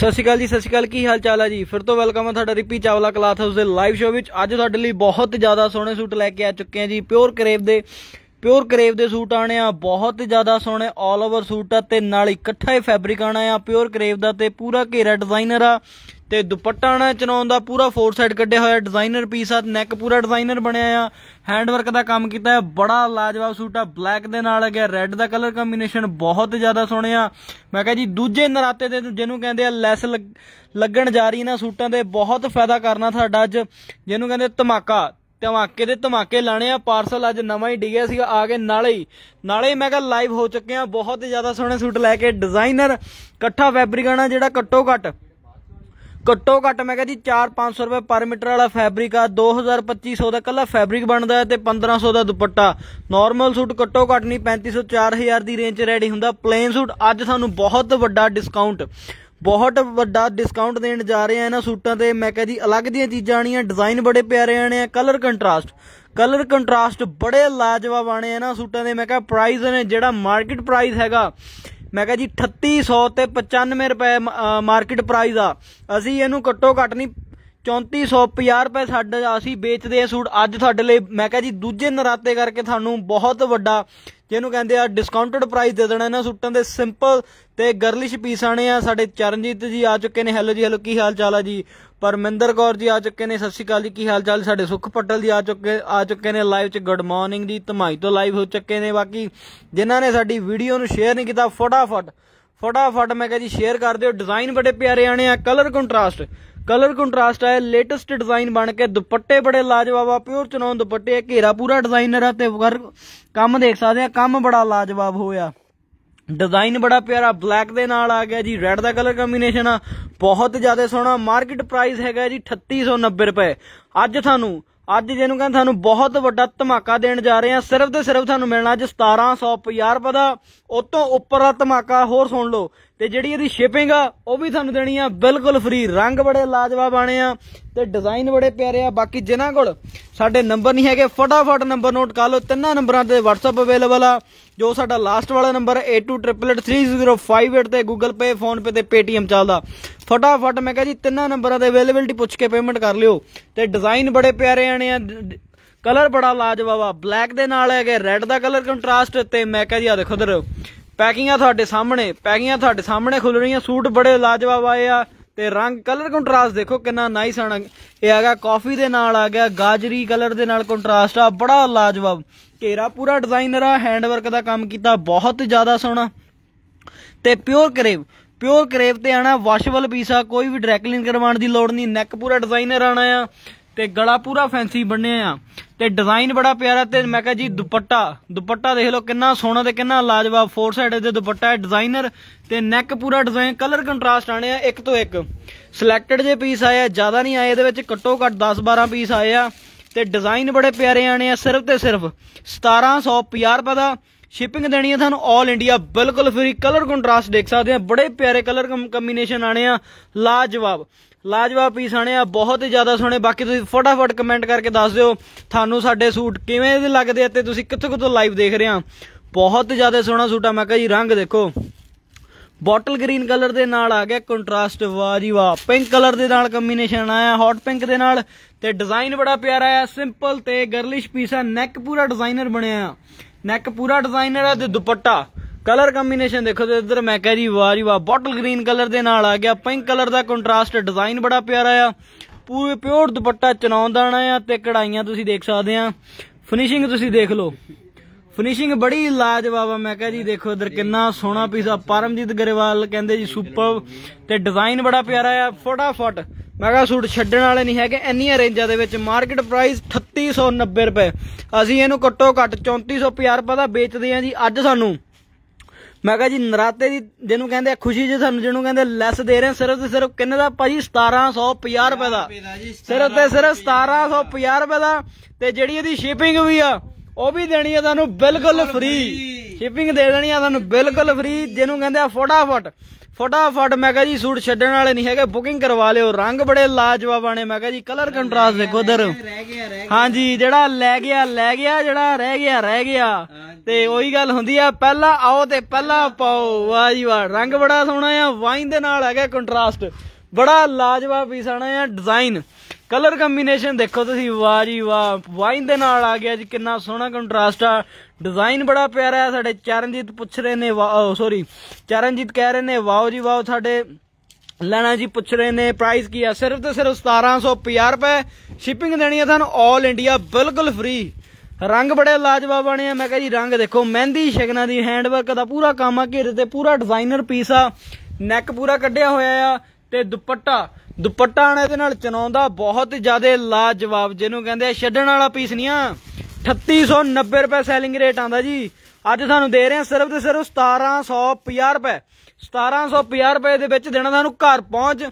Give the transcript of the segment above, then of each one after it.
ਸਤਿ ਸ਼੍ਰੀ ਅਕਾਲ ਜੀ ਸਤਿ ਸ਼੍ਰੀ ਅਕਾਲ ਕੀ ਹਾਲ ਚਾਲ ਆ ਜੀ ਫਿਰ ਤੋਂ ਵੈਲਕਮ ਆ ਤੁਹਾਡਾ ਰਿਪੀ ਚਾਵਲਾ ਕਲਾਥ ਹਾਊਸ ਦੇ ਲਾਈਵ ਸ਼ੋਅ ਵਿੱਚ ਅੱਜ ਤੁਹਾਡੇ ਲਈ ਬਹੁਤ ਜ਼ਿਆਦਾ ਸੋਹਣੇ ਸੂਟ ਲੈ ਕੇ ਆ ਚੁੱਕੇ ਆ ਜੀ ਪਿਓਰ ਕਰੇਵ ਦੇ ਪਿਓਰ ਕਰੇਵ ਦੇ ਸੂਟ ਆਣੇ ਆ ਬਹੁਤ ਜ਼ਿਆਦਾ ਸੋਹਣੇ 올 ਓਵਰ ਸੂਟ ਆ ਤੇ ਨਾਲ ਇਕੱਠਾ ਹੀ ਫੈਬਰਿਕ ਆਣਾ ਆ ਪਿਓਰ ਕਰੇਵ ਦਾ ਤੇ ਪੂਰਾ ਘੇਰਾ ਡਿਜ਼ਾਈਨਰ ਆ ਤੇ ਦੁਪੱਟਾ ਨਾ ਚਨਾਉਣ ਦਾ ਪੂਰਾ ਫੋਰ ਸਾਈਡ ਕੱਢਿਆ ਹੋਇਆ ਡਿਜ਼ਾਈਨਰ ਪੀਸ ਆ ਨੈਕ ਪੂਰਾ ਡਿਜ਼ਾਈਨਰ ਬਣਿਆ ਆ ਹੈਂਡ ਵਰਕ ਦਾ ਕੰਮ ਕੀਤਾ ਹੈ ਬੜਾ ਲਾਜਵਾਬ ਸੂਟ ਆ ਬਲੈਕ ਦੇ ਨਾਲ ਆ ਗਿਆ ਰੈੱਡ ਦਾ ਕਲਰ ਕੰਬੀਨੇਸ਼ਨ ਬਹੁਤ ਜ਼ਿਆਦਾ ਸੋਹਣਿਆ ਆ ਮੈਂ ਕਹਾਂ ਜੀ ਦੂਜੇ ਨਰਾਤੇ ਤੇ ਜਿਹਨੂੰ ਕਹਿੰਦੇ ਆ ਲੈਸ ਲੱਗਣ ਜਾ ਰਹੀ ਨਾ ਸੂਟਾਂ ਦੇ ਬਹੁਤ ਫਾਇਦਾ ਕਰਨਾ ਤੁਹਾਡਾ ਅੱਜ ਜਿਹਨੂੰ ਕਹਿੰਦੇ ਧਮਾਕਾ ਧਮਾਕੇ ਦੇ ਧਮਾਕੇ ਲਾਣੇ ਆ ਪਾਰਸਲ ਅੱਜ ਨਵਾਂ ਹੀ ਡਿਗਿਆ ਸੀਗਾ ਆ ਕੇ ਨਾਲੇ ਹੀ ਨਾਲੇ ਮੈਂ ਕਿਹਾ ਲਾਈਵ ਹੋ ਚੁੱਕੇ ਆ ਬਹੁਤ ਜ਼ਿਆਦਾ ਸੋਹਣੇ ਸੂਟ ਲੈ ਕੇ ਡਿਜ਼ਾਈਨਰ ਇਕੱਠਾ ਫੈਬਰਿਕ ਆਣਾ ਜਿਹੜਾ ਘੱਟੋ ਘੱਟ ਘੱਟੋ ਘੱਟ ਮੈਂ ਕਹਿੰਦੀ 4-500 ਰੁਪਏ ਪਰ ਮੀਟਰ ਵਾਲਾ ਫੈਬਰਿਕ ਆ 2000 ਦਾ ਕੱਲਾ ਫੈਬਰਿਕ ਬਣਦਾ ਤੇ 1500 ਦਾ ਦੁਪੱਟਾ ਨਾਰਮਲ ਸੂਟ ਘੱਟੋ ਘੱਟ ਨਹੀਂ 3500-4000 ਦੀ ਰੇਂਜ 'ਚ ਰੈਡੀ ਹੁੰਦਾ ਪਲੇਨ ਸੂਟ ਅੱਜ ਸਾਨੂੰ ਬਹੁਤ ਵੱਡਾ ਡਿਸਕਾਊਂਟ ਬਹੁਤ ਵੱਡਾ ਡਿਸਕਾਊਂਟ ਦੇਣ ਜਾ ਰਹੇ ਆ ਇਹਨਾਂ ਸੂਟਾਂ ਤੇ ਮੈਂ ਕਹਿੰਦੀ ਅਲੱਗ ਦੀਆਂ ਚੀਜ਼ਾਂ ਆਣੀਆਂ ਡਿਜ਼ਾਈਨ ਬੜੇ ਪਿਆਰੇ ਆਣੇ ਆ ਕਲਰ ਕੰਟਰਾਸਟ ਕਲਰ ਕੰਟਰਾਸਟ ਬੜੇ ਲਾਜਵਾਬ ਆਣੇ ਆ ਨਾ ਸੂਟਾਂ ਦੇ ਮੈਂ ਕਹਾਂ ਪ੍ਰਾਈਸ ਨੇ ਜਿਹੜਾ ਮਾਰਕੀਟ ਪ੍ਰਾਈਸ ਹੈਗਾ ਮੈਂ ਕਿਹਾ ਜੀ 3800 ਤੇ 95 ਰੁਪਏ ਮਾਰਕੀਟ ਪ੍ਰਾਈਸ ਆ ਅਸੀਂ ਇਹਨੂੰ ਘੱਟੋ ਘੱਟ ਨਹੀਂ 3450 ਰੁਪਏ ਸਾਡਾ ਅਸੀਂ ਵੇਚਦੇ ਆ ਸੂਟ ਅੱਜ ਤੁਹਾਡੇ ਲਈ ਮੈਂ ਕਹਾਂ ਜੀ ਦੂਜੇ ਨਰਾਤੇ ਕਰਕੇ ਤੁਹਾਨੂੰ ਬਹੁਤ ਵੱਡਾ ਜਿਹਨੂੰ ਕਹਿੰਦੇ ਆ ਡਿਸਕਾਊਂਟਡ ਪ੍ਰਾਈਸ ਦੇ ਦੇਣਾ ਇਹਨਾਂ ਸੂਟਾਂ ਦੇ ਸਿੰਪਲ ਤੇ ਗਰਲਿਸ਼ ਪੀਸ ਆਣੇ ਆ ਸਾਡੇ ਚਰਨਜੀਤ ਜੀ ਆ ਚੁੱਕੇ ਨੇ ਹੈਲੋ ਜੀ ਹੈਲੋ ਕੀ ਹਾਲ ਚਾਲ ਆ ਜੀ ਪਰਮਿੰਦਰ ਕੌਰ ਜੀ ਆ ਚੁੱਕੇ ਨੇ ਸਤਿ ਸ਼੍ਰੀ ਅਕਾਲ ਜੀ ਕੀ ਹਾਲ ਚਾਲ ਸਾਡੇ ਸੁਖ ਪਟਲ ਜੀ ਆ ਚੁੱਕੇ ਆ ਚੁੱਕੇ ਨੇ ਲਾਈਵ 'ਚ ਗੁੱਡ ਮਾਰਨਿੰਗ ਜੀ ਧਮਾਈ ਤੋਂ ਲਾਈਵ ਹੋ ਚੁੱਕੇ ਨੇ ਬਾਕੀ ਜਿਨ੍ਹਾਂ ਨੇ ਸਾਡੀ ਵੀਡੀਓ ਨੂੰ ਸ਼ੇਅਰ ਨਹੀਂ ਕੀਤਾ ਫਟਾਫਟ ਫਟਾਫਟ ਮੈਂ ਕਹਾਂ ਜੀ ਸ਼ੇਅਰ ਕਰ ਦਿਓ ਡਿਜ਼ਾਈਨ ਬੜੇ ਪਿਆਰੇ ਆਣੇ ਆ ਕਲਰ ਕੰਟਰਾਸਟ ਕਲਰ ਕੰਟਰਾਸਟ ਆਇਆ ਲੇਟੈਸਟ ਡਿਜ਼ਾਈਨ ਬਣ ਕੇ ਦੁਪੱਟੇ ਬੜੇ ਲਾਜਵਾਬ ਆ ਪਿਓਰ ਚਨੌਨ ਦੁਪੱਟੇ ਘੇਰਾ ਪੂਰਾ ਡਿਜ਼ਾਈਨਰ ਆ ਤੇ ਕੰਮ ਦੇਖ ਸਕਦੇ ਆ ਕੰਮ ਬੜਾ ਲਾਜਵਾਬ ਹੋਇਆ ਡਿਜ਼ਾਈਨ ਬੜਾ ਪਿਆਰਾ ਬਲੈਕ ਦੇ ਨਾਲ ਆ ਗਿਆ ਜੀ ਰੈੱਡ ਦਾ ਕਲਰ ਕੰਬੀਨੇਸ਼ਨ ਆ ਬਹੁਤ ਜ਼ਿਆਦਾ ਸੋਹਣਾ ਮਾਰਕੀਟ ਪ੍ਰਾਈਸ ਹੈਗਾ ਜੀ 3890 ਰੁਪਏ ਅੱਜ ਤੁਹਾਨੂੰ ਅੱਜ ਨੂੰ ਕਹਿੰਦਾ ਤੁਹਾਨੂੰ ਬਹੁਤ ਵੱਡਾ ਧਮਾਕਾ ਦੇਣ ਜਾ ਰਹੇ ਆ ਸਿਰਫ ਤੇ ਸਿਰਫ ਤੁਹਾਨੂੰ ਮਿਲਣਾ ਅੱਜ 1750 ਰੁਪਏ ਦਾ ਉਸ ਤੋਂ ਉੱਪਰ ਦਾ ਧਮਾਕਾ ਹੋਰ ਸੁਣ ਲਓ ਤੇ ਜਿਹੜੀ ਇਹਦੀ ਸ਼ਿਪਿੰਗ ਆ ਉਹ ਵੀ ਤੁਹਾਨੂੰ ਦੇਣੀ ਆ ਬਿਲਕੁਲ ਫ੍ਰੀ ਰੰਗ ਬੜੇ ਲਾਜਵਾਬ ਆਣੇ ਆ ਤੇ ਡਿਜ਼ਾਈਨ ਬੜੇ ਪਿਆਰੇ ਆ ਬਾਕੀ ਜਿਨ੍ਹਾਂ ਕੋਲ ਸਾਡੇ ਨੰਬਰ ਨਹੀਂ ਹੈਗੇ ਫਟਾਫਟ ਨੰਬਰ ਨੋਟ ਕਰ ਲਓ ਤਿੰਨਾਂ ਨੰਬਰਾਂ ਤੇ WhatsApp ਅਵੇਲੇਬਲ ਆ ਜੋ ਸਾਡਾ ਲਾਸਟ ਵਾਲਾ ਨੰਬਰ 82883058 ਤੇ Google Pay ਫੋਨ ਪੇ ਤੇ Paytm ਚੱਲਦਾ ਫਟਾਫਟ ਮੈਂ ਕਿਹਾ ਜੀ ਤਿੰਨਾਂ ਨੰਬਰਾਂ ਦੇ ਅਵੇਲੇਬਿਲਟੀ ਪੁੱਛ ਕੇ ਪੇਮੈਂਟ ਕਰ ਲਿਓ ਤੇ ਡਿਜ਼ਾਈਨ ਬੜੇ ਪਿਆਰੇ ਆਣੇ ਆ ਕਲਰ ਬੜਾ ਲਾਜਵਾਬ ਆ ਬਲੈਕ ਦੇ ਨਾਲ ਹੈਗੇ ਰੈੱਡ ਦਾ ਕਲਰ ਕੰਟਰਾਸਟ ਤੇ ਮੈਂ ਕਿਹਾ ਜੀ ਆ ਦੇਖੋ ਇਧਰ ਪੈਕਿੰਗਾਂ ਤੁਹਾਡੇ ਸਾਹਮਣੇ ਪੈਕਿੰਗਾਂ ਤੁਹਾਡੇ ਸਾਹਮਣੇ ਖੁੱਲ ਰਹੀਆਂ ਸੂਟ ਬੜੇ ਲਾਜਵਾਬ ਆਏ ਆ ਤੇ ਰੰਗ ਕਲਰ ਕੰਟਰਾਸਟ ਦੇਖੋ ਕਿੰਨਾ ਨਾਈਸ ਆਣਾ ਇਹ ਹੈਗਾ ਕਾਫੀ ਦੇ ਨਾਲ ਆ ਗਿਆ ਗਾਜਰੀ ਕਲਰ ਦੇ ਨਾਲ ਕੰਟਰਾਸਟ ਆ ਬੜਾ ਲਾਜਵਾਬ ਘੇਰਾ ਪੂਰਾ ਡਿਜ਼ਾਈਨਰ ਆ ਹੈਂਡਵਰਕ ਦਾ ਕੰਮ ਕੀਤਾ ਬਹੁਤ ਜ਼ਿਆਦਾ ਸੋਹਣਾ ਤੇ ਪਿਓਰ ਕਰੇਵ ਪਿਓਰ ਕਰੇਪ ਤੇ ਆਣਾ ਵਾਸ਼ਵਲ ਪੀਸਾ ਕੋਈ ਵੀ ਡਰੈਕਲਿੰਗ ਕਰਵਾਉਣ ਦੀ ਲੋੜ ਨਹੀਂ ਨੈਕ ਪੂਰਾ ਡਿਜ਼ਾਈਨਰ ਆਣਾ ਆ ਤੇ ਗਲਾ ਪੂਰਾ ਫੈਂਸੀ ਬਣਿਆ ਆ ਤੇ ਡਿਜ਼ਾਈਨ ਬੜਾ ਪਿਆਰਾ ਤੇ ਮੈਂ ਕਹਾਂ ਜੀ ਦੁਪੱਟਾ ਦੁਪੱਟਾ ਦੇਖ ਲਓ ਕਿੰਨਾ ਸੋਹਣਾ ਤੇ ਕਿੰਨਾ ਲਾਜਵਾਬ ਫੋਰ ਸਾਈਡ ਦੇ ਦੁਪੱਟਾ ਹੈ ਡਿਜ਼ਾਈਨਰ ਤੇ ਨੈਕ ਪੂਰਾ ਡਿਜ਼ਾਈਨ ਕਲਰ ਕੰਟਰਾਸਟ ਆਣੇ ਆ ਇੱਕ ਤੋਂ ਇੱਕ ਸਿਲੈਕਟਡ ਜੇ ਪੀਸ ਆਇਆ ਜਿਆਦਾ ਨਹੀਂ ਆਏ ਇਹਦੇ ਵਿੱਚ ਘੱਟੋ ਘੱਟ 10 12 ਪੀਸ ਆਏ ਆ ਤੇ ਡਿਜ਼ਾਈਨ ਬੜੇ ਪਿਆਰੇ ਆਣੇ ਆ ਸਿਰਫ ਤੇ ਸਿਰਫ 1750 ਰੁਪਏ ਦਾ ਸ਼ਿਪਿੰਗ ਦੇਣੀ ਹੈ ਤੁਹਾਨੂੰ 올 ਇੰਡੀਆ ਬਿਲਕੁਲ ਫ੍ਰੀ ਕਲਰ ਕੰਟਰਾਸਟ ਦੇਖ ਸਕਦੇ ਆ ਬੜੇ ਪਿਆਰੇ ਕਲਰ ਕੰਬੀਨੇਸ਼ਨ ਆਣੇ ਆ ਲਾਜਵਾਬ ਲਾਜਵਾਬ ਪੀਸ ਆਣੇ ਆ ਬਹੁਤ ਹੀ ਜ਼ਿਆਦਾ ਸੋਹਣੇ ਬਾਕੀ ਤੁਸੀਂ ਫਟਾਫਟ ਕਮੈਂਟ ਕਰਕੇ ਦੱਸ ਦਿਓ ਤੁਹਾਨੂੰ ਸਾਡੇ ਸੂਟ ਕਿਵੇਂ ਦੇ ਲੱਗਦੇ ਆ ਤੇ ਤੁਸੀਂ ਕਿੱਥੋਂ ਕਿੱਥੋਂ ਲਾਈਵ ਦੇਖ ਰਹੇ ਆ ਬਹੁਤ ਜ਼ਿਆਦਾ ਸੋਹਣਾ ਸੂਟ ਆ ਮੈਂ ਕਹਾਂ ਜੀ ਰੰਗ ਦੇਖੋ ਬੋਟਲ ਗ੍ਰੀਨ ਕਲਰ ਦੇ ਨਾਲ ਆ ਗਿਆ ਕੰਟਰਾਸਟ ਵਾਹ ਜੀ ਵਾਹ ਪਿੰਕ ਕਲਰ ਦੇ ਨਾਲ ਕੰਬੀਨੇਸ਼ਨ ਆਇਆ ਹੌਟ ਪਿੰਕ ਦੇ ਨਾਲ ਤੇ ਡਿਜ਼ਾਈਨ ਬੜਾ ਪਿਆਰਾ ਆ ਸਿੰਪਲ ਤੇ ਗਰਲਿਸ਼ ਪੀਸ ਆ ਨੈਕ ਪੂਰਾ ਡਿਜ਼ਾਈਨਰ ਬਣਿਆ ਆ ਨੈਕ ਪੂਰਾ ਡਿਜ਼ਾਈਨਰ ਹੈ ਤੇ ਦੁਪੱਟਾ ਕਲਰ ਕੰਬੀਨੇਸ਼ਨ ਦੇਖੋ ਤੇ ਇੱਧਰ ਮੈਂ ਕਹਿ ਜੀ ਵਾਰੀ ਵਾ ਬੋਟਲ ਗ੍ਰੀਨ ਕਲਰ ਦੇ ਨਾਲ ਆ ਗਿਆ ਪਿੰਕ ਕਲਰ ਦਾ ਕੰਟਰਾਸਟ ਡਿਜ਼ਾਈਨ ਬੜਾ ਪਿਆਰਾ ਆ ਪੂਰੇ ਪਿਓਰ ਦੁਪੱਟਾ ਚਨਾਉਂਦਾਣਾ ਆ ਤੇ ਕਢਾਈਆਂ ਤੁਸੀਂ ਦੇਖ ਸਕਦੇ ਆ ਫਿਨਿਸ਼ਿੰਗ ਤੁਸੀਂ ਦੇਖ ਲਓ ਫਿਨਿਸ਼ਿੰਗ ਬੜੀ ਲਾਜਵਾਬ ਆ ਮੈਂ ਕਹਾਂ ਜੀ ਦੇਖੋ ਇਧਰ ਕਿੰਨਾ ਸੋਹਣਾ ਪੀਸ ਆ ਪਰਮਜੀਤ ਗਰੇਵਾਲ ਕਹਿੰਦੇ ਜੀ ਸੁਪਰ ਤੇ ਡਿਜ਼ਾਈਨ ਬੜਾ ਪਿਆਰਾ ਆ ਫਟਾਫਟ ਮੈਂ ਕਹਾਂ ਸੂਟ ਛੱਡਣ ਵਾਲੇ ਨਹੀਂ ਹੈਗੇ ਇੰਨੀਆਂ ਰੇਂਜਾਂ ਦੇ ਵਿੱਚ ਮਾਰਕੀਟ ਪ੍ਰਾਈਸ 3890 ਰੁਪਏ ਅਸੀਂ ਇਹਨੂੰ ਘੱਟੋ ਘੱਟ 3450 ਰੁਪਏ ਦਾ ਵੇਚਦੇ ਆ ਜੀ ਅੱਜ ਸਾਨੂੰ ਮੈਂ ਕਹਾਂ ਜੀ ਨਰਾਤੇ ਦੀ ਜਿਹਨੂੰ ਕਹਿੰਦੇ ਖੁਸ਼ੀ ਜੀ ਸਾਨੂੰ ਜਿਹਨੂੰ ਕਹਿੰਦੇ ਲੈਸ ਦੇ ਰਹੇ ਸਿਰਫ ਤੇ ਸਿਰਫ ਕਿੰਨੇ ਦਾ ਭਾਜੀ 1750 ਰੁਪਏ ਦਾ ਸਿਰਫ ਤੇ ਸਿਰਫ 1750 ਰੁਪਏ ਦਾ ਤੇ ਜਿਹੜੀ ਇਹਦੀ ਸ਼ਿਪਿੰਗ ਵੀ ਆ ਉਹ ਵੀ ਦੇਣੀ ਆ ਤੁਹਾਨੂੰ ਬਿਲਕੁਲ ਫ੍ਰੀ ਸ਼ਿਪਿੰਗ ਦੇ ਦੇਣੀ ਆ ਤੁਹਾਨੂੰ ਬਿਲਕੁਲ ਫ੍ਰੀ ਜਿਹਨੂੰ ਕਹਿੰਦੇ ਆ ਫਟਾਫਟ ਫਟਾਫਟ ਮੈਂ ਕਹਾਂ ਜੀ ਸੂਟ ਛੱਡਣ ਵਾਲੇ ਨਹੀਂ ਹੈਗੇ ਬੁਕਿੰਗ ਕਰਵਾ ਲਿਓ ਰੰਗ ਬੜੇ ਲਾਜਵਾਬ ਆਣੇ ਮੈਂ ਕਹਾਂ ਜੀ ਕਲਰ ਕੰਟਰਾਸਟ ਦੇਖੋ ਉਧਰ ਹਾਂਜੀ ਜਿਹੜਾ ਲੈ ਗਿਆ ਲੈ ਗਿਆ ਜਿਹੜਾ ਰਹਿ ਗਿਆ ਰਹਿ ਗਿਆ ਤੇ ਉਹੀ ਗੱਲ ਹੁੰਦੀ ਆ ਪਹਿਲਾਂ ਆਓ ਤੇ ਪਹਿਲਾਂ ਪਾਓ ਵਾਹ ਜੀ ਵਾਹ ਰੰਗ ਬੜਾ ਸੋਹਣਾ ਆ ਵਾਈਨ ਦੇ ਨਾਲ ਹੈਗਾ ਕੰਟਰਾਸਟ ਬੜਾ ਲਾਜਵਾਬ ਪੀਸ ਆਣਾ ਆ ਡਿਜ਼ਾਈਨ ਕਲਰ ਕੰਬੀਨੇਸ਼ਨ ਦੇਖੋ ਤੁਸੀਂ ਵਾਹ ਜੀ ਵਾਹ ਵਾਈਨ ਦੇ ਨਾਲ ਆ ਗਿਆ ਜੀ ਕਿੰਨਾ ਸੋਹਣਾ ਕੰਟਰਾਸਟ ਆ ਡਿਜ਼ਾਈਨ ਬੜਾ ਪਿਆਰਾ ਹੈ ਸਾਡੇ ਚਰਨਜੀਤ ਪੁੱਛ ਰਹੇ ਨੇ ਸੌਰੀ ਚਰਨਜੀਤ ਕਹਿ ਰਹੇ ਨੇ ਵਾਓ ਜੀ ਵਾਓ ਸਾਡੇ ਲੈਣਾ ਜੀ ਪੁੱਛ ਰਹੇ ਨੇ ਪ੍ਰਾਈਸ ਕੀ ਆ ਸਿਰਫ ਤੇ ਸਿਰਫ 1750 ਰੁਪਏ ਸ਼ਿਪਿੰਗ ਦੇਣੀ ਆ ਤੁਹਾਨੂੰ 올 ਇੰਡੀਆ ਬਿਲਕੁਲ ਫ੍ਰੀ ਰੰਗ ਬੜੇ ਲਾਜਵਾਬ ਆਣੇ ਆ ਮੈਂ ਕਹਾਂ ਜੀ ਰੰਗ ਦੇਖੋ ਮਹਿੰਦੀ ਸ਼ਗਨਾ ਦੀ ਹੈਂਡਵਰਕ ਦਾ ਪੂਰਾ ਕੰਮ ਆ ਘੇਰੇ ਤੇ ਪੂਰਾ ਡਿਜ਼ਾਈਨਰ ਪੀਸ ਆ ਨੈਕ ਪੂਰਾ ਕੱਢਿਆ ਹੋਇਆ ਆ ਤੇ ਦੁਪੱਟਾ ਦੁਪੱਟਾ ਨੇ ਇਹਦੇ ਨਾਲ ਚਨਾਉਂਦਾ ਬਹੁਤ ਜ਼ਿਆਦਾ ਲਾਜਵਾਬ ਜਿਹਨੂੰ ਕਹਿੰਦੇ ਆ ਛੱਡਣ ਵਾਲਾ ਪੀਸ ਨਹੀਂ ਆ 3890 ਰੁਪਏ ਸੈਲਿੰਗ ਰੇਟ ਆਂਦਾ ਜੀ ਅੱਜ ਤੁਹਾਨੂੰ ਦੇ ਰਹੇ ਆ ਸਿਰਫ ਤੇ ਸਿਰਫ 1750 ਰੁਪਏ 1750 ਰੁਪਏ ਦੇ ਵਿੱਚ ਦੇਣਾ ਤੁਹਾਨੂੰ ਘਰ ਪਹੁੰਚ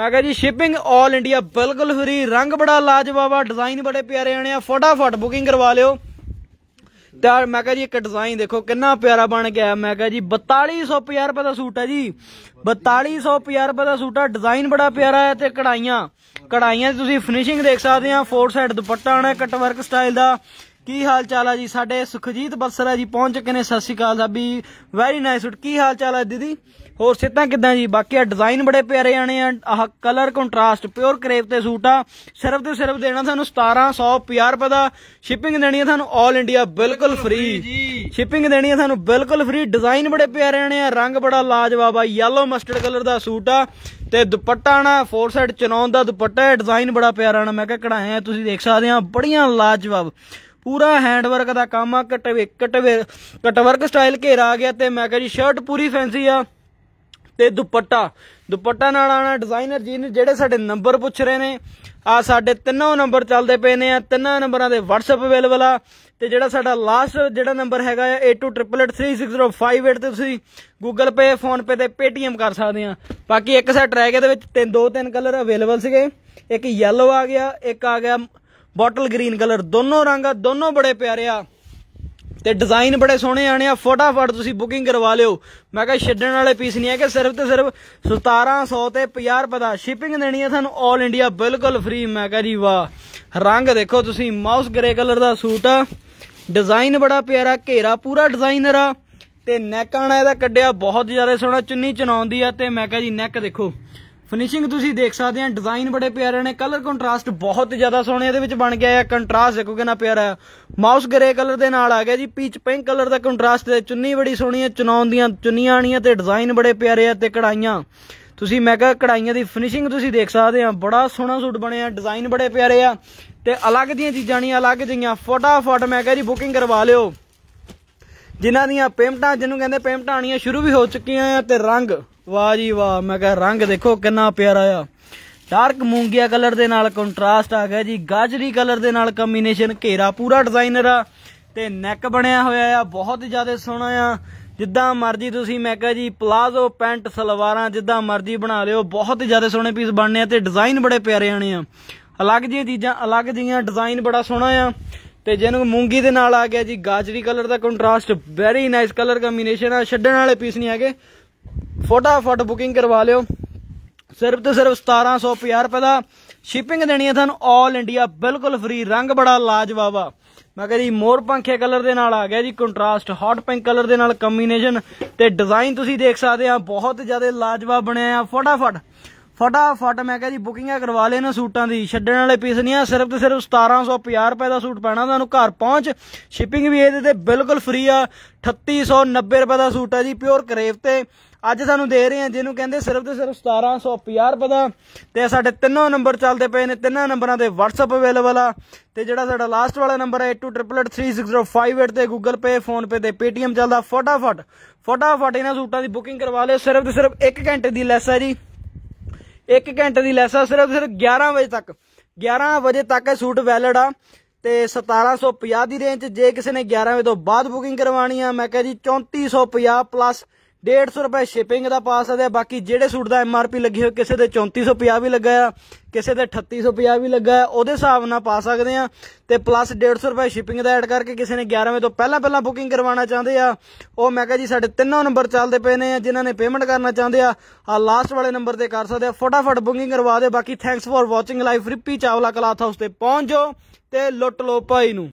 ਮੈਂ ਕਹਾਂ ਜੀ ਸ਼ਿਪਿੰਗ 올 ਇੰਡੀਆ ਬਿਲਕੁਲ ਫਰੀ ਰੰਗ ਬੜਾ ਲਾਜਵਾਬ ਆ ਡਿਜ਼ਾਈਨ ਬੜੇ ਪਿਆਰੇ ਆਣੇ ਆ ਫਟਾਫਟ ਬੁਕਿੰਗ ਕਰਵਾ ਲਿਓ ਤੇ ਮੈਂ ਕਹਾਂ ਜੀ ਇੱਕ ਡਿਜ਼ਾਈਨ ਦੇਖੋ ਕਿੰਨਾ ਪਿਆਰਾ ਬਣ ਗਿਆ ਮੈਂ ਕਹਾਂ ਜੀ 4250 ਰੁਪਏ ਦਾ ਸੂਟ ਹੈ ਜੀ 4250 ਰੁਪਏ ਦਾ ਸੂਟ ਆ ਡਿਜ਼ਾਈਨ ਬੜਾ ਪਿਆਰਾ ਹੈ ਤੇ ਕਢਾਈਆਂ ਕਢਾਈਆਂ ਦੀ ਤੁਸੀਂ ਫਿਨਿਸ਼ਿੰਗ ਦੇਖ ਸਕਦੇ ਆ ਫੋਰ ਸਾਈਡ ਦੁਪੱਟਾ ਆਣਾ ਕਟ ਵਰਕ ਸਟਾਈਲ ਦਾ ਕੀ ਹਾਲ ਚਾਲ ਆ ਜੀ ਸਾਡੇ ਸੁਖਜੀਤ ਬਸਰਾ ਜੀ ਪਹੁੰਚ ਚੁੱਕੇ ਨੇ ਸਤਿ ਸ਼੍ਰੀ ਅਕਾਲ ਸਾਬੀ ਵੈਰੀ ਨਾਈਸ ਸੂਟ ਕੀ ਹਾਲ ਚਾਲ ਆ ਦੀਦੀ ਹੋਰ ਸਿੱਤਾ ਕਿਦਾਂ ਜੀ ਬਾਕੀ ਆ ਡਿਜ਼ਾਈਨ ਬੜੇ ਪਿਆਰੇ ਆਣੇ ਆ ਆਹ ਕਲਰ ਕੰਟਰਾਸਟ ਪਿਓਰ ਕਰੇਪ ਤੇ ਸੂਟ ਆ ਸਿਰਫ ਤੇ ਸਿਰਫ ਦੇਣਾ ਤੁਹਾਨੂੰ 1750 ਰੁਪਏ ਦਾ ਸ਼ਿਪਿੰਗ ਦੇਣੀ ਆ ਤੁਹਾਨੂੰ 올 ਇੰਡੀਆ ਬਿਲਕੁਲ ਫ੍ਰੀ ਸ਼ਿਪਿੰਗ ਦੇਣੀ ਆ ਤੁਹਾਨੂੰ ਬਿਲਕੁਲ ਫ੍ਰੀ ਡਿਜ਼ਾਈਨ ਬੜੇ ਪਿਆਰੇ ਆਣੇ ਆ ਰੰਗ ਬੜਾ ਲਾਜਵਾਬ ਆ ਯੈਲੋ ਮਸਟਰਡ ਕਲਰ ਦਾ ਸੂਟ ਆ ਤੇ ਦੁਪੱਟਾ ਨਾ ਫੋਰ ਸਾਈਡ ਚਨੌਨ ਦਾ ਦੁਪੱਟਾ ਹੈ ਡਿਜ਼ਾਈਨ ਬੜਾ ਪਿਆਰਾ ਆਣਾ ਮੈਂ ਕਿਹਾ ਕਢਾਇਆ ਤੁਸੀਂ ਦੇਖ ਸਕਦੇ ਆ ਬੜੀਆਂ ਲਾਜਵਾਬ ਪੂਰਾ ਹੈਂਡਵਰਕ ਦਾ ਕੰਮ ਆ ਕਟਵੇ ਕਟਵੇ ਕਟਵਰਕ ਸਟਾਈਲ ਘੇਰਾ ਆ ਗਿਆ ਤੇ ਮੈਂ ਕਿਹਾ ਜੀ ਸ਼ਰਟ ਪੂਰੀ ਫੈਂਸੀ ਆ ਤੇ ਦੁਪੱਟਾ ਦੁਪੱਟਾ ਨਾਲ ਆਣਾ ਡਿਜ਼ਾਈਨਰ ਜੀ ਨੇ ਜਿਹੜੇ ਸਾਡੇ ਨੰਬਰ ਪੁੱਛ ਰਹੇ ਨੇ ਆ ਸਾਡੇ ਤਿੰਨੋਂ ਨੰਬਰ ਚੱਲਦੇ ਪਏ ਨੇ ਆ ਤਿੰਨਾਂ ਨੰਬਰਾਂ ਦੇ WhatsApp ਅਵੇਲੇਬਲ ਆ ਤੇ ਜਿਹੜਾ ਸਾਡਾ ਲਾਸਟ ਜਿਹੜਾ ਨੰਬਰ ਹੈਗਾ ਆ 82883605 ਤੇ ਤੁਸੀਂ Google Pay ਫੋਨ ਪੇ ਤੇ Paytm ਕਰ ਸਕਦੇ ਆ ਬਾਕੀ ਇੱਕ ਸੈਟ ਰਹਿ ਗਿਆ ਦੇ ਵਿੱਚ ਤਿੰਨ ਦੋ ਤਿੰਨ ਕਲਰ ਅਵੇਲੇਬਲ ਸੀਗੇ ਇੱਕ ਯੈਲੋ ਆ ਗਿਆ ਇੱਕ ਆ ਗਿਆ ਬੋਟਲ ਗ੍ਰੀਨ ਕਲਰ ਦੋਨੋਂ ਰੰਗ ਆ ਦੋਨੋਂ ਬੜੇ ਪਿਆਰੇ ਆ ਤੇ ਡਿਜ਼ਾਈਨ ਬੜੇ ਸੋਹਣੇ ਆਣੇ ਆ ਫਟਾਫਟ ਤੁਸੀਂ ਬੁਕਿੰਗ ਕਰਵਾ ਲਿਓ ਮੈਂ ਕਹਾਂ ਛੱਡਣ ਵਾਲੇ ਪੀਸ ਨਹੀਂ ਹੈ ਕਿ ਸਿਰਫ ਤੇ ਸਿਰਫ 1700 ਤੇ 50 ਰੁਪਏ ਦਾ ਸ਼ਿਪਿੰਗ ਦੇਣੀ ਹੈ ਤੁਹਾਨੂੰ 올 ਇੰਡੀਆ ਬਿਲਕੁਲ ਫ੍ਰੀ ਮੈਂ ਕਹਾਂ ਜੀ ਵਾਹ ਰੰਗ ਦੇਖੋ ਤੁਸੀਂ ਮਾਊਸ ਗ੍ਰੇ ਕਲਰ ਦਾ ਸੂਟ ਆ ਡਿਜ਼ਾਈਨ ਬੜਾ ਪਿਆਰਾ ਘੇਰਾ ਪੂਰਾ ਡਿਜ਼ਾਈਨਰ ਆ ਤੇ ਨੈਕ ਆਣਾ ਇਹਦਾ ਕੱਢਿਆ ਬਹੁਤ ਜ਼ਿਆਦਾ ਸੋਹਣਾ ਚੁੰਨੀ ਚਨਾਉਂਦੀ ਆ ਤੇ ਮੈਂ ਕਹਾਂ ਜੀ ਨੈਕ ਦੇਖੋ ਫਿਨਿਸ਼ਿੰਗ ਤੁਸੀਂ ਦੇਖ ਸਕਦੇ ਆ ਡਿਜ਼ਾਈਨ ਬੜੇ ਪਿਆਰੇ ਨੇ ਕਲਰ ਕੰਟਰਾਸਟ ਬਹੁਤ ਜ਼ਿਆਦਾ ਸੋਹਣੇ ਇਹਦੇ ਵਿੱਚ ਬਣ ਗਿਆ ਆ ਕੰਟਰਾਸਟ ਦੇਖੋ ਕਿੰਨਾ ਪਿਆਰਾ ਆ ਮਾਊਸ ਗ੍ਰੇ ਕਲਰ ਦੇ ਨਾਲ ਆ ਗਿਆ ਜੀ ਪੀਚ ਪਿੰਕ ਕਲਰ ਦਾ ਕੰਟਰਾਸਟ ਤੇ ਚੁੰਨੀ ਬੜੀ ਸੋਹਣੀ ਹੈ ਚੁਣਾਉਣ ਦੀਆਂ ਚੁੰਨੀਆਂ ਆਣੀਆਂ ਤੇ ਡਿਜ਼ਾਈਨ ਬੜੇ ਪਿਆਰੇ ਆ ਤੇ ਕਢਾਈਆਂ ਤੁਸੀਂ ਮੈਂ ਕਿਹਾ ਕਢਾਈਆਂ ਦੀ ਫਿਨਿਸ਼ਿੰਗ ਤੁਸੀਂ ਦੇਖ ਸਕਦੇ ਆ ਬੜਾ ਸੋਹਣਾ ਸੂਟ ਬਣਿਆ ਡਿਜ਼ਾਈਨ ਬੜੇ ਪਿਆਰੇ ਆ ਤੇ ਅਲੱਗ ਦੀਆਂ ਚੀਜ਼ਾਂ ਨਹੀਂ ਅਲੱਗ ਜੀਆਂ ਫਟਾਫਟ ਮੈਂ ਕਿਹਾ ਜੀ ਬੁਕਿੰਗ ਕਰਵਾ ਲਿਓ ਜਿਨ੍ਹਾਂ ਦੀਆਂ ਪੇਮੈਂਟਾਂ ਜਿਹਨੂੰ ਕਹਿੰਦੇ ਪੇਮੈਂਟਾਂ ਆਣੀਆਂ ਸ਼ੁਰੂ ਵੀ ਹੋ ਚੁੱਕੀਆਂ ਆ ਤੇ ਰੰਗ ਵਾਹ ਜੀ ਵਾਹ ਮੈਂ ਕਹਾਂ ਰੰਗ ਦੇਖੋ ਕਿੰਨਾ ਪਿਆਰਾ ਆ ਡਾਰਕ ਮੂੰਗੀਆ ਕਲਰ ਦੇ ਨਾਲ ਕੰਟਰਾਸਟ ਆ ਗਿਆ ਜੀ ਗਾਜਰੀ ਕਲਰ ਦੇ ਨਾਲ ਕੰਬੀਨੇਸ਼ਨ ਘੇਰਾ ਪੂਰਾ ਡਿਜ਼ਾਈਨਰ ਆ ਤੇ ਨੈਕ ਬਣਿਆ ਹੋਇਆ ਆ ਬਹੁਤ ਜ਼ਿਆਦਾ ਸੋਹਣਾ ਆ ਜਿੱਦਾਂ ਮਰਜ਼ੀ ਤੁਸੀਂ ਮੈਂ ਕਹਾਂ ਜੀ ਪਲਾਜ਼ੋ ਪੈਂਟ ਸਲਵਾਰਾਂ ਜਿੱਦਾਂ ਮਰਜ਼ੀ ਬਣਾ ਲਿਓ ਬਹੁਤ ਜ਼ਿਆਦਾ ਸੋਹਣੇ ਪੀਸ ਬਣਨੇ ਆ ਤੇ ਡਿਜ਼ਾਈਨ ਬੜੇ ਪਿਆਰੇ ਆਣੇ ਆ ਅਲੱਗ ਜੀਆਂ ਚੀਜ਼ਾਂ ਅਲੱਗ ਜੀਆਂ ਡਿਜ਼ਾਈਨ ਬੜਾ ਸੋਹਣਾ ਆ ਤੇ ਜਿਹਨੂੰ ਮੂੰਗੀ ਦੇ ਨਾਲ ਆ ਗਿਆ ਜੀ ਗਾਜਰੀ ਕਲਰ ਦਾ contrast very nice colour combination ਆ ਛੱਡਣ ਵਾਲੇ ਪੀਸ ਨਹੀਂ ਹੈਗੇ ਫਟਾਫਟ ਬੁਕਿੰਗ ਕਰਵਾ ਲਿਓ ਸਿਰਫ ਤੇ ਸਿਰਫ 1750 ਰੁਪਏ ਦਾ ਸ਼ਿਪਿੰਗ ਦੇਣੀ ਹੈ ਤੁਹਾਨੂੰ 올 ਇੰਡੀਆ ਬਿਲਕੁਲ ਫ੍ਰੀ ਰੰਗ ਬੜਾ ਲਾਜਵਾਬ ਆ ਮੈਂ ਕਹਿੰਦੀ ਮੋਰ ਪੰਖੇ ਕਲਰ ਦੇ ਨਾਲ ਆ ਗਿਆ ਜੀ ਕੰਟਰਾਸਟ ਹੌਟ ਪਿੰਕ ਕਲਰ ਦੇ ਨਾਲ ਕੰਬੀਨੇਸ਼ਨ ਤੇ ਡਿਜ਼ਾਈਨ ਤੁਸੀਂ ਦੇਖ ਸਕਦੇ ਆ ਬਹੁਤ ਜ਼ਿਆਦਾ ਲਾਜਵਾਬ ਬਣਿਆ ਆ ਫਟਾਫਟ ਫਟਾਫਟ ਮੈਂ ਕਿਹਾ ਜੀ ਬੁਕਿੰਗਾਂ ਕਰਵਾ ਲੈਣਾ ਸੂਟਾਂ ਦੀ ਛੱਡਣ ਵਾਲੇ ਪੀਸ ਨਹੀਂ ਆ ਸਿਰਫ ਤੇ ਸਿਰਫ 1750 ਰੁਪਏ ਦਾ ਸੂਟ ਪੈਣਾ ਤੁਹਾਨੂੰ ਘਰ ਪਹੁੰਚ ਸ਼ਿਪਿੰਗ ਵੀ ਇਹਦੇ ਤੇ ਬਿਲਕੁਲ ਫ੍ਰੀ ਆ 3890 ਰੁਪਏ ਦਾ ਸੂਟ ਆ ਜੀ ਪਿਓਰ ਕਰੇਵ ਤੇ ਅੱਜ ਸਾਨੂੰ ਦੇ ਰਹੇ ਆ ਜਿਹਨੂੰ ਕਹਿੰਦੇ ਸਿਰਫ ਤੇ ਸਿਰਫ 1750 ਰੁਪਏ ਦਾ ਤੇ ਸਾਡੇ ਤਿੰਨੋਂ ਨੰਬਰ ਚੱਲਦੇ ਪਏ ਨੇ ਤਿੰਨਾਂ ਨੰਬਰਾਂ ਤੇ WhatsApp ਅਵੇਲੇਬਲ ਆ ਤੇ ਜਿਹੜਾ ਸਾਡਾ ਲਾਸਟ ਵਾਲਾ ਨੰਬਰ ਹੈ 8288360588 ਤੇ Google Pay Phone Pay ਤੇ Paytm ਚੱਲਦਾ ਫਟਾਫਟ ਫਟਾਫਟ ਇਹਨਾਂ ਸੂਟਾਂ ਦੀ ਬੁਕਿੰਗ ਕਰਵਾ ਲਿਓ ਸਿਰਫ ਤੇ ਸਿਰਫ 1 ਘੰਟੇ ਦੀ ਲੈਸ ਆ ਜੀ 1 ਘੰਟੇ ਦੀ ਲੈਸ ਆ ਸਿਰਫ ਸਿਰਫ 11 ਵਜੇ ਤੱਕ 11 ਵਜੇ ਤੱਕ ਇਹ ਸੂਟ ਵੈਲਿਡ ਆ ਤੇ 1750 ਦੀ ਰੇਂਜ ਜੇ ਕਿਸੇ ਨੇ 11 ਵਜੇ ਤੋਂ ਬਾਅਦ ਬੁਕਿੰਗ ਕਰਵਾਣੀ ਆ ਮੈਂ ਕਹਾਂ ਜੀ 3450 ਪਲੱਸ 150 ਰੁਪਏ ਸ਼ਿਪਿੰਗ ਦਾ ਪਾ ਸਕਦੇ ਆ ਬਾਕੀ ਜਿਹੜੇ ਸੂਟ ਦਾ ਐਮਆਰਪੀ ਲੱਗੀ ਹੋਏ ਕਿਸੇ ਦੇ 3450 ਵੀ ਲੱਗਾ ਆ ਕਿਸੇ ਦੇ 3850 ਵੀ ਲੱਗਾ ਆ ਉਹਦੇ ਹਿਸਾਬ ਨਾਲ ਪਾ ਸਕਦੇ ਆ ਤੇ ਪਲੱਸ 150 ਰੁਪਏ ਸ਼ਿਪਿੰਗ ਦਾ ਐਡ ਕਰਕੇ ਕਿਸੇ ਨੇ 11ਵੇਂ ਤੋਂ ਪਹਿਲਾਂ ਪਹਿਲਾਂ ਬੁਕਿੰਗ ਕਰਵਾਉਣਾ ਚਾਹੁੰਦੇ ਆ ਉਹ ਮੈਂ ਕਹਾਂ ਜੀ ਸਾਡੇ ਤਿੰਨੋਂ ਨੰਬਰ ਚੱਲਦੇ ਪਏ ਨੇ ਜਿਨ੍ਹਾਂ ਨੇ ਪੇਮੈਂਟ ਕਰਨਾ ਚਾਹੁੰਦੇ ਆ ਆ ਲਾਸਟ ਵਾਲੇ ਨੰਬਰ ਤੇ ਕਰ ਸਕਦੇ ਆ ਫਟਾਫਟ ਬੁਕਿੰਗ ਕਰਵਾ ਦੇ ਬਾਕੀ thanks for watching live Rippy Chawla cloth house ਤੇ ਪਹੁੰਚ ਜਾਓ ਤੇ ਲੁੱਟ ਲੋ ਭਾਈ ਨੂੰ